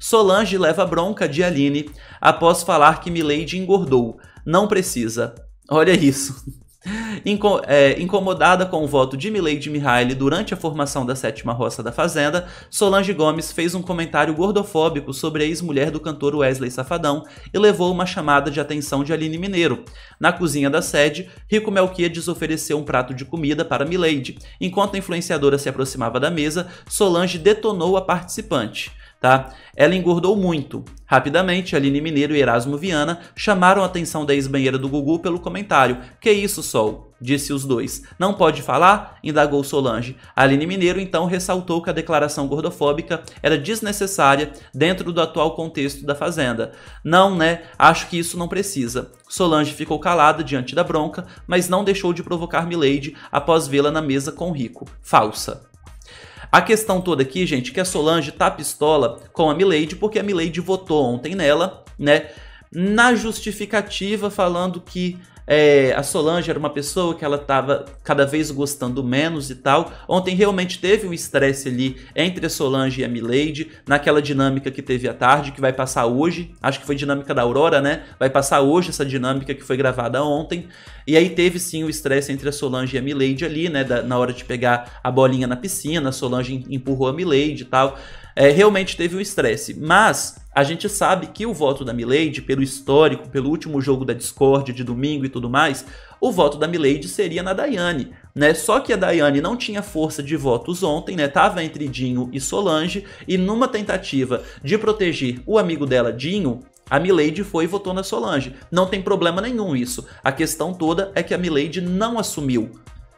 Solange leva bronca de Aline após falar que Milady engordou. Não precisa. Olha isso. Inco é, incomodada com o voto de Milady Mihaly durante a formação da sétima roça da Fazenda, Solange Gomes fez um comentário gordofóbico sobre a ex-mulher do cantor Wesley Safadão e levou uma chamada de atenção de Aline Mineiro. Na cozinha da sede, Rico Melquiades ofereceu um prato de comida para Milady. Enquanto a influenciadora se aproximava da mesa, Solange detonou a participante tá? Ela engordou muito. Rapidamente, Aline Mineiro e Erasmo Viana chamaram a atenção da ex-banheira do Gugu pelo comentário. Que isso, Sol? Disse os dois. Não pode falar? Indagou Solange. Aline Mineiro então ressaltou que a declaração gordofóbica era desnecessária dentro do atual contexto da Fazenda. Não, né? Acho que isso não precisa. Solange ficou calada diante da bronca, mas não deixou de provocar Milady após vê-la na mesa com Rico. Falsa. A questão toda aqui, gente, é que a Solange tá pistola com a Milady, porque a Milady votou ontem nela, né? Na justificativa falando que é, a Solange era uma pessoa que ela estava cada vez gostando menos e tal. Ontem realmente teve um estresse ali entre a Solange e a Milady, naquela dinâmica que teve à tarde, que vai passar hoje. Acho que foi dinâmica da Aurora, né? Vai passar hoje essa dinâmica que foi gravada ontem. E aí teve sim o estresse entre a Solange e a Milady ali, né? Da, na hora de pegar a bolinha na piscina, a Solange empurrou a Milady e tal. É, realmente teve um estresse. Mas a gente sabe que o voto da Milady, pelo histórico, pelo último jogo da Discord de domingo e tudo mais, o voto da Milady seria na Dayane. né? Só que a Dayane não tinha força de votos ontem, né? Tava entre Dinho e Solange, e numa tentativa de proteger o amigo dela, Dinho, a Milady foi e votou na Solange. Não tem problema nenhum isso. A questão toda é que a Milady não assumiu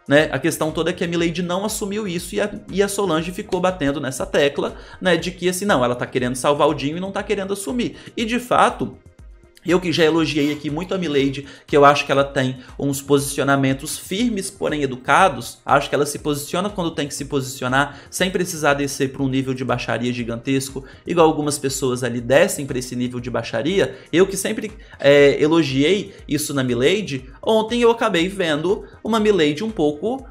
né? A questão toda é que a Milady não assumiu isso e a, e a Solange ficou batendo nessa tecla, né? De que assim, não, ela tá querendo salvar o Dinho e não tá querendo assumir. E de fato, eu que já elogiei aqui muito a Milady, que eu acho que ela tem uns posicionamentos firmes, porém educados. Acho que ela se posiciona quando tem que se posicionar, sem precisar descer para um nível de baixaria gigantesco, igual algumas pessoas ali descem para esse nível de baixaria. Eu que sempre é, elogiei isso na Milady, ontem eu acabei vendo uma Milady um pouco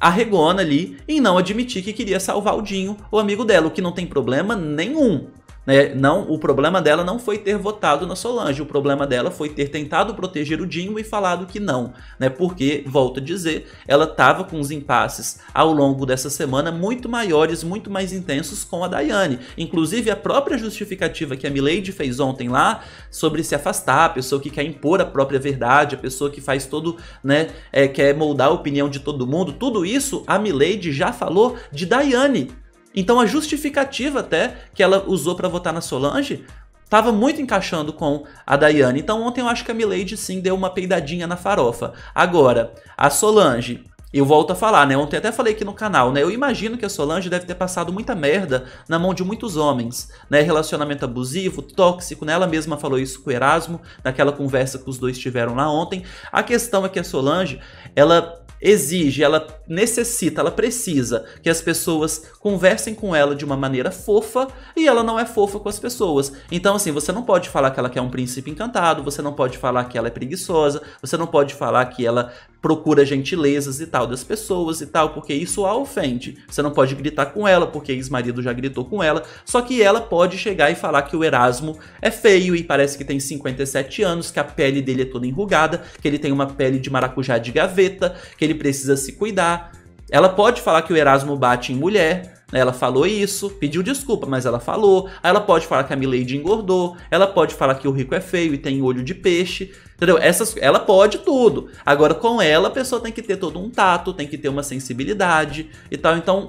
arregona ali em não admitir que queria salvar o Dinho, o amigo dela, o que não tem problema nenhum. Né? Não, o problema dela não foi ter votado na Solange, o problema dela foi ter tentado proteger o Dinho e falado que não, né? Porque, volto a dizer, ela estava com os impasses ao longo dessa semana muito maiores, muito mais intensos com a Dayane Inclusive, a própria justificativa que a Milady fez ontem lá sobre se afastar, a pessoa que quer impor a própria verdade, a pessoa que faz todo, né, é, quer moldar a opinião de todo mundo, tudo isso a Milady já falou de Dayane então a justificativa até que ela usou para votar na Solange estava muito encaixando com a Dayane. Então ontem eu acho que a Milady sim deu uma peidadinha na farofa. Agora, a Solange eu volto a falar, né? Ontem até falei aqui no canal, né? Eu imagino que a Solange deve ter passado muita merda na mão de muitos homens, né? Relacionamento abusivo, tóxico, né? Ela mesma falou isso com o Erasmo, naquela conversa que os dois tiveram lá ontem. A questão é que a Solange, ela exige, ela necessita, ela precisa que as pessoas conversem com ela de uma maneira fofa e ela não é fofa com as pessoas. Então, assim, você não pode falar que ela quer um príncipe encantado, você não pode falar que ela é preguiçosa, você não pode falar que ela procura gentilezas e tal das pessoas e tal, porque isso a ofende. Você não pode gritar com ela, porque ex-marido já gritou com ela. Só que ela pode chegar e falar que o Erasmo é feio e parece que tem 57 anos, que a pele dele é toda enrugada, que ele tem uma pele de maracujá de gaveta, que ele precisa se cuidar. Ela pode falar que o Erasmo bate em mulher, ela falou isso, pediu desculpa, mas ela falou. Aí ela pode falar que a Milady engordou, ela pode falar que o rico é feio e tem olho de peixe. Entendeu? Essas, ela pode tudo. Agora, com ela, a pessoa tem que ter todo um tato, tem que ter uma sensibilidade e tal. Então,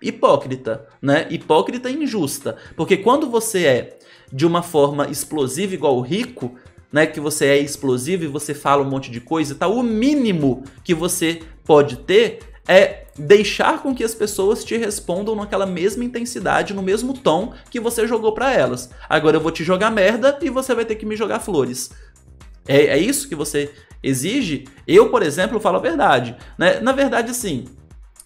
hipócrita, né? Hipócrita e injusta. Porque quando você é de uma forma explosiva igual o rico, né, que você é explosivo e você fala um monte de coisa e tal, o mínimo que você pode ter é deixar com que as pessoas te respondam naquela mesma intensidade, no mesmo tom que você jogou para elas. Agora eu vou te jogar merda e você vai ter que me jogar flores. É, é isso que você exige? Eu, por exemplo, falo a verdade. Né? Na verdade, sim.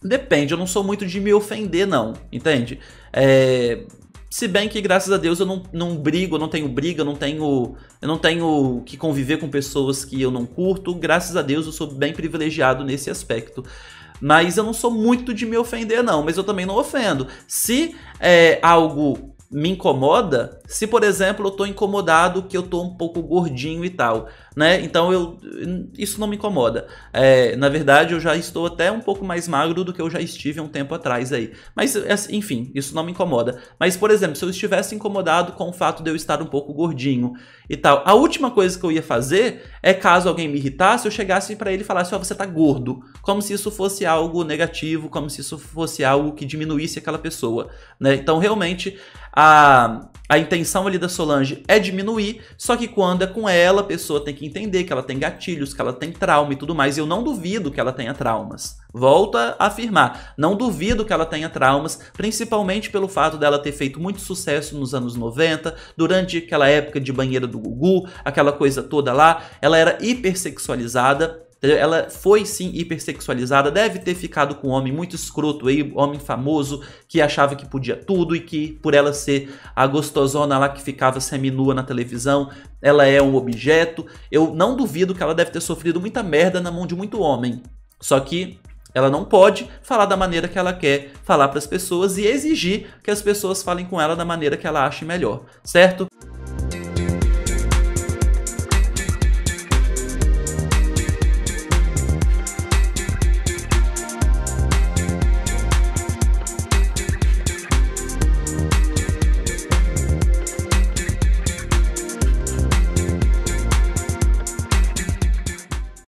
Depende, eu não sou muito de me ofender, não, entende? É, se bem que, graças a Deus, eu não, não brigo, eu não tenho briga, eu não tenho, eu não tenho que conviver com pessoas que eu não curto. Graças a Deus, eu sou bem privilegiado nesse aspecto. Mas eu não sou muito de me ofender, não. Mas eu também não ofendo. Se é algo me incomoda se, por exemplo, eu estou incomodado que eu estou um pouco gordinho e tal, né? Então eu isso não me incomoda. É, na verdade, eu já estou até um pouco mais magro do que eu já estive um tempo atrás aí. Mas é assim, enfim, isso não me incomoda. Mas por exemplo, se eu estivesse incomodado com o fato de eu estar um pouco gordinho e tal, a última coisa que eu ia fazer é caso alguém me irritasse, eu chegasse para ele e falasse: "Ó, oh, você está gordo", como se isso fosse algo negativo, como se isso fosse algo que diminuísse aquela pessoa, né? Então realmente a, a intenção ali da Solange é diminuir, só que quando é com ela, a pessoa tem que entender que ela tem gatilhos, que ela tem trauma e tudo mais. E eu não duvido que ela tenha traumas. Volto a afirmar, não duvido que ela tenha traumas, principalmente pelo fato dela ter feito muito sucesso nos anos 90, durante aquela época de banheira do Gugu, aquela coisa toda lá, ela era hipersexualizada, ela foi sim hipersexualizada, deve ter ficado com um homem muito escroto aí, homem famoso, que achava que podia tudo e que por ela ser a gostosona lá que ficava seminua na televisão, ela é um objeto. Eu não duvido que ela deve ter sofrido muita merda na mão de muito homem. Só que ela não pode falar da maneira que ela quer falar para as pessoas e exigir que as pessoas falem com ela da maneira que ela ache melhor, certo?